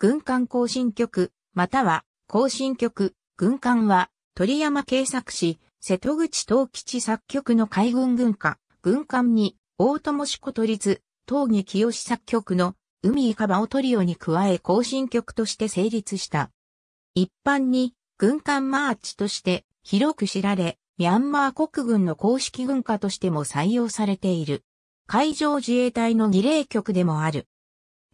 軍艦行進局、または行進局、軍艦は鳥山警作市、瀬戸口東吉作曲の海軍軍艦、軍艦に大友志子都立、東木清作曲の海イカバオトリオに加え行進曲として成立した。一般に軍艦マーチとして広く知られ、ミャンマー国軍の公式軍歌としても採用されている。海上自衛隊の儀礼曲でもある。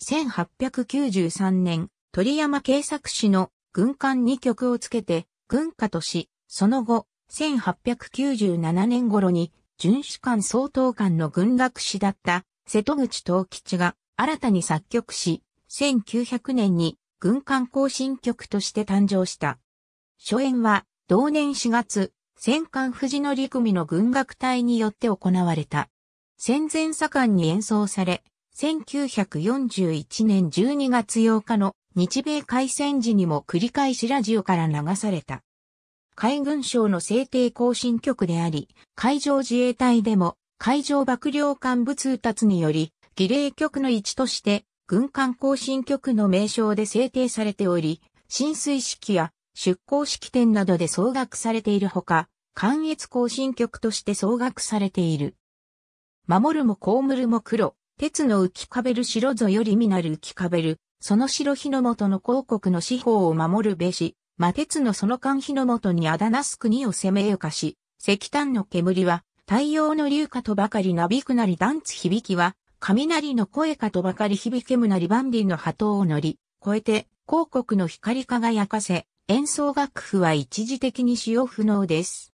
1893年、鳥山慶作氏の軍艦に曲をつけて、軍歌とし、その後、1897年頃に、巡視艦総統艦の軍楽士だった瀬戸口東吉が新たに作曲し、1900年に軍艦行進曲として誕生した。初演は同年4月、戦艦藤の陸組の軍楽隊によって行われた。戦前左官に演奏され、1941年12月8日の日米開戦時にも繰り返しラジオから流された。海軍省の制定更新局であり、海上自衛隊でも海上幕僚幹部通達により、儀礼局の一として軍艦更新局の名称で制定されており、浸水式や出港式典などで総額されているほか、関越更新局として総額されている。守るも被るも黒、鉄の浮かべる白ぞよりみなる浮かべる、その白日の元の広告の司法を守るべし、魔鉄のその間日の元にあだなす国を攻めゆかし、石炭の煙は、太陽の竜かとばかりなびくなり断つ響きは、雷の声かとばかり響けむなり万里の波頭を乗り、越えて、広告の光輝かせ、演奏楽譜は一時的に使用不能です。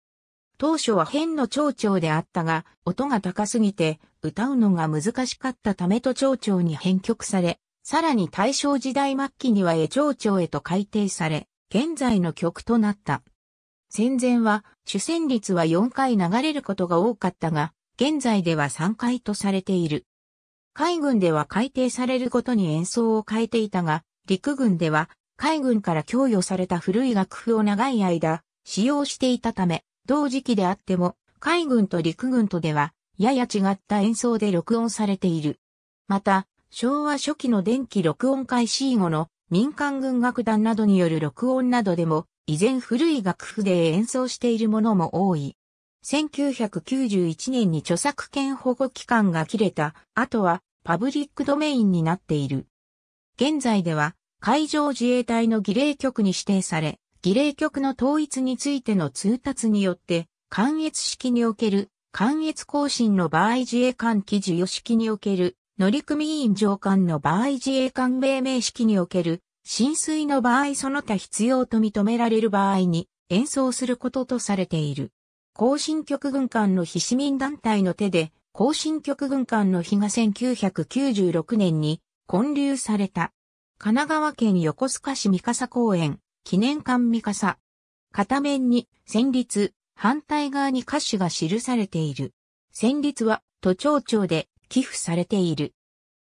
当初は変の蝶々であったが、音が高すぎて、歌うのが難しかったため都庁長に編曲され、さらに大正時代末期には絵町長へと改定され、現在の曲となった。戦前は、主旋律は4回流れることが多かったが、現在では3回とされている。海軍では改定されることに演奏を変えていたが、陸軍では海軍から供与された古い楽譜を長い間使用していたため、同時期であっても海軍と陸軍とではやや違った演奏で録音されている。また、昭和初期の電気録音開始後の民間軍楽団などによる録音などでも、依然古い楽譜で演奏しているものも多い。1991年に著作権保護期間が切れた後はパブリックドメインになっている。現在では海上自衛隊の儀礼局に指定され、儀礼局の統一についての通達によって、関越式における関越更新の場合自衛官記事予式における、乗組員上官の場合自衛官命名式における、浸水の場合その他必要と認められる場合に演奏することとされている。更進局軍艦の非市民団体の手で、更進局軍艦の日が1996年に建立された。神奈川県横須賀市三笠公園、記念館三笠。片面に、戦立、反対側に歌手が記されている。旋律は都庁長で寄付されている。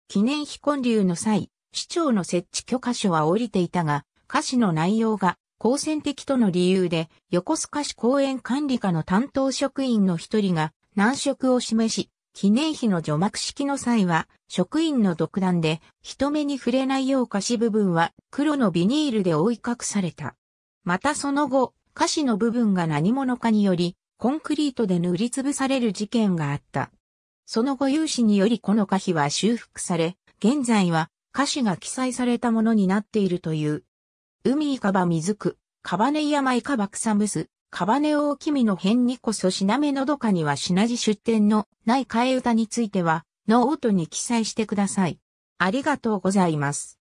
記念碑建立の際、市長の設置許可書は降りていたが、歌詞の内容が公選的との理由で、横須賀市公園管理課の担当職員の一人が難色を示し、記念碑の除幕式の際は、職員の独断で、人目に触れないよう歌詞部分は黒のビニールで覆い隠された。またその後、歌詞の部分が何者かにより、コンクリートで塗りつぶされる事件があった。その後有志によりこの歌詞は修復され、現在は歌詞が記載されたものになっているという。海いかば水く、かばね山いかば草むす、かばね大君の辺にこそしなめのどかにはしなじ出典のない替え歌については、ノートに記載してください。ありがとうございます。